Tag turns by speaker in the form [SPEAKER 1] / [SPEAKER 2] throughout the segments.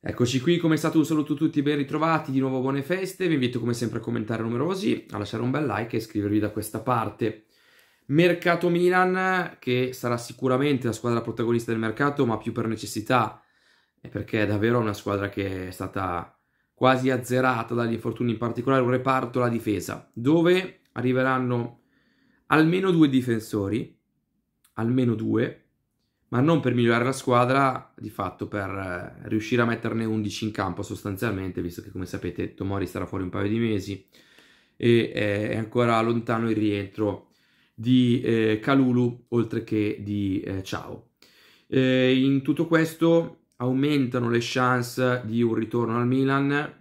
[SPEAKER 1] Eccoci qui, come è stato un saluto a tutti, ben ritrovati, di nuovo buone feste, vi invito come sempre a commentare numerosi, a lasciare un bel like e iscrivervi da questa parte. Mercato Milan, che sarà sicuramente la squadra protagonista del mercato, ma più per necessità, perché è davvero una squadra che è stata quasi azzerata dagli infortuni, in particolare un reparto, la difesa, dove arriveranno almeno due difensori, almeno due, ma non per migliorare la squadra, di fatto per eh, riuscire a metterne 11 in campo sostanzialmente, visto che come sapete Tomori sarà fuori un paio di mesi e è ancora lontano il rientro di eh, Calulu oltre che di eh, Ciao. Eh, in tutto questo aumentano le chance di un ritorno al Milan,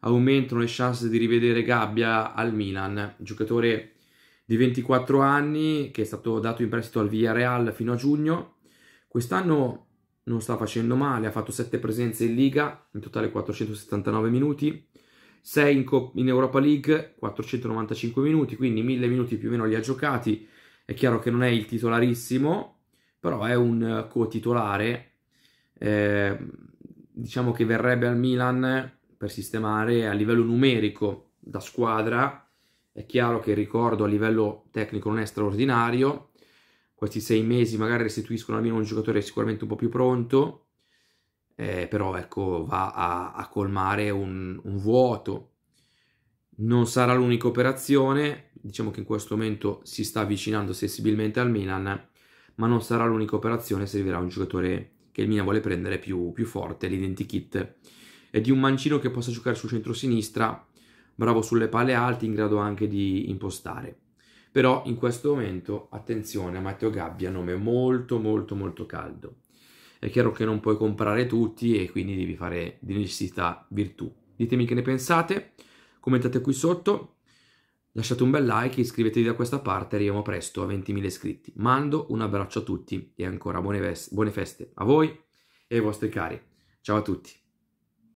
[SPEAKER 1] aumentano le chance di rivedere Gabbia al Milan, giocatore di 24 anni che è stato dato in prestito al Villarreal fino a giugno Quest'anno non sta facendo male, ha fatto 7 presenze in Liga, in totale 479 minuti, 6 in, Cop- in Europa League, 495 minuti, quindi 1000 minuti più o meno li ha giocati. È chiaro che non è il titolarissimo, però è un co-titolare. Eh, diciamo che verrebbe al Milan per sistemare a livello numerico da squadra. È chiaro che il ricordo a livello tecnico non è straordinario, questi sei mesi magari restituiscono almeno un giocatore sicuramente un po' più pronto, eh, però ecco va a, a colmare un, un, vuoto. Non sarà l'unica operazione, diciamo che in questo momento si sta avvicinando sensibilmente al Milan, ma non sarà l'unica operazione, servirà un giocatore che il Milan vuole prendere più, più forte, l'identikit e di un mancino che possa giocare sul centro-sinistra, bravo sulle palle alte, in grado anche di impostare però in questo momento attenzione a Matteo Gabbia, nome molto molto molto caldo. È chiaro che non puoi comprare tutti e quindi devi fare di necessità virtù. Ditemi che ne pensate, commentate qui sotto, lasciate un bel like, iscrivetevi da questa parte, arriviamo presto a 20.000 iscritti. Mando un abbraccio a tutti e ancora buone, buone feste a voi e ai vostri cari. Ciao a tutti.